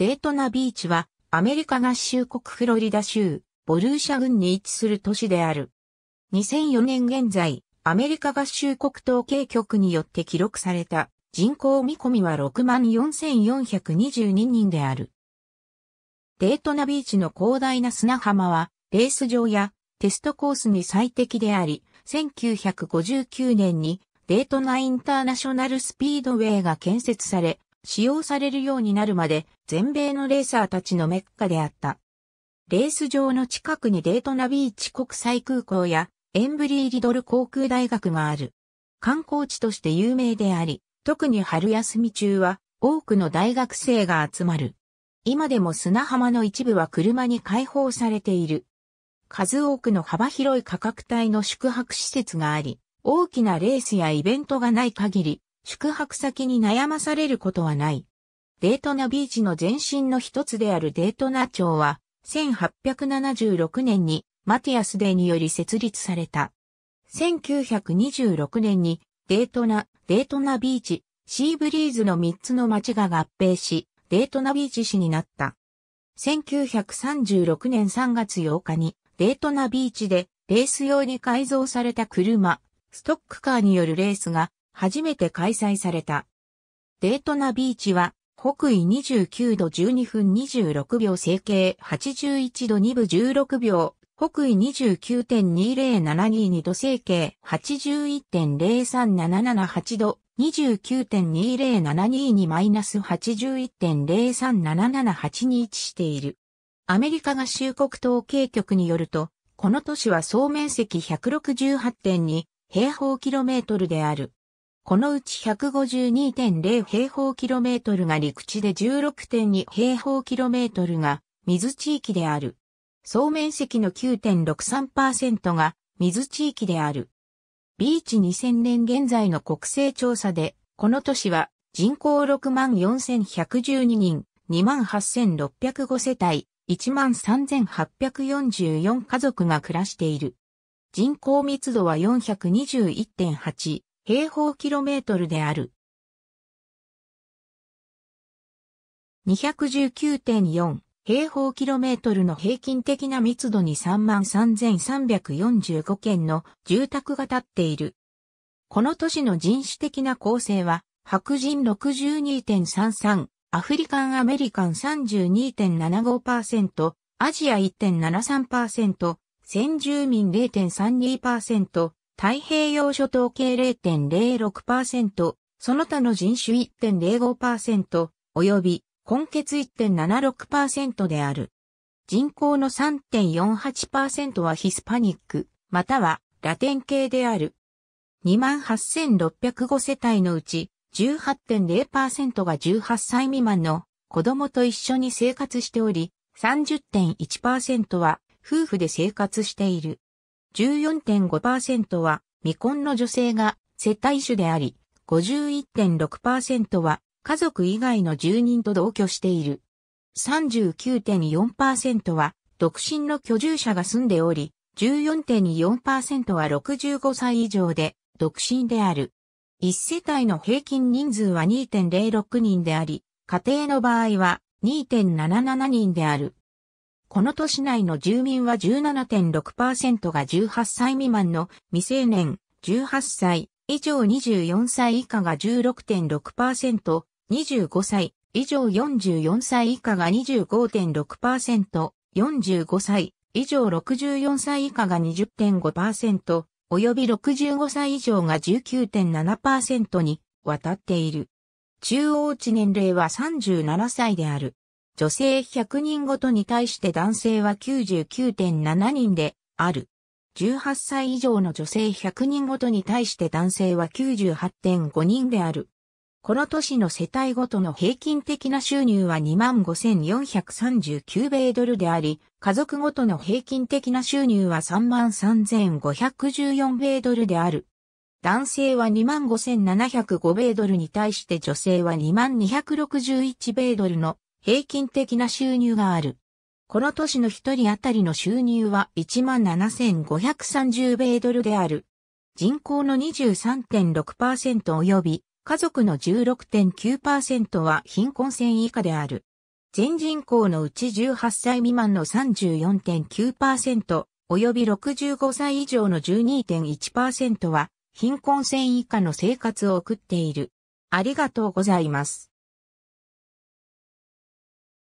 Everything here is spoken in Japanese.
デートナビーチは、アメリカ合衆国フロリダ州、ボルーシャ郡に位置する都市である。2004年現在、アメリカ合衆国統計局によって記録された人口見込みは64,422人である。デートナビーチの広大な砂浜は、レース場やテストコースに最適であり、1959年にデートナインターナショナルスピードウェイが建設され、使用されるようになるまで全米のレーサーたちのメッカであった。レース場の近くにデートナビーチ国際空港やエンブリーリドル航空大学がある。観光地として有名であり、特に春休み中は多くの大学生が集まる。今でも砂浜の一部は車に開放されている。数多くの幅広い価格帯の宿泊施設があり、大きなレースやイベントがない限り、宿泊先に悩まされることはない。デートナビーチの前身の一つであるデートナ町は、1876年にマティアスデーにより設立された。1926年にデートナ、デートナビーチ、シーブリーズの3つの町が合併し、デートナビーチ市になった。1936年3月8日にデートナビーチでレース用に改造された車、ストックカーによるレースが初めて開催された。デートナビーチは、北緯29度12分26秒整形81度2分16秒、北緯29.20722度整形81.03778度、29.20722-81.03778に位置している。アメリカ合衆国統計局によると、この都市は総面積168.2平方キロメートルである。このうち152.0平方キロメートルが陸地で16.2平方キロメートルが水地域である。総面積の9.63%が水地域である。ビーチ2000年現在の国勢調査で、この都市は人口64,112人、28,605世帯、13,844家族が暮らしている。人口密度は421.8。平方キロメートルである。219.4平方キロメートルの平均的な密度に33,345件の住宅が建っている。この都市の人種的な構成は、白人62.33、アフリカンアメリカン32.75%、アジア1.73%、先住民0.32%、太平洋諸島系0.06%、その他の人種1.05%、及び根血1.76%である。人口の3.48%はヒスパニック、またはラテン系である。28,605世帯のうち18.0%が18歳未満の子供と一緒に生活しており、30.1%は夫婦で生活している。14.5%は未婚の女性が接待主であり、51.6%は家族以外の住人と同居している。39.4%は独身の居住者が住んでおり、14.4%は65歳以上で独身である。1世帯の平均人数は2.06人であり、家庭の場合は2.77人である。この都市内の住民は17.6%が18歳未満の未成年、18歳以上24歳以下が16.6%、25歳以上44歳以下が25.6%、45歳以上64歳以下が20.5%、及び65歳以上が19.7%に渡っている。中央値年齢は37歳である。女性100人ごとに対して男性は99.7人である。18歳以上の女性100人ごとに対して男性は98.5人である。この都市の世帯ごとの平均的な収入は25,439米ドルであり、家族ごとの平均的な収入は33,514米ドルである。男性は25,705米ドルに対して女性は2261米ドルの平均的な収入がある。この都市の一人当たりの収入は17,530米ドルである。人口の23.6%及び家族の16.9%は貧困線以下である。全人口のうち18歳未満の34.9%及び65歳以上の12.1%は貧困線以下の生活を送っている。ありがとうございます。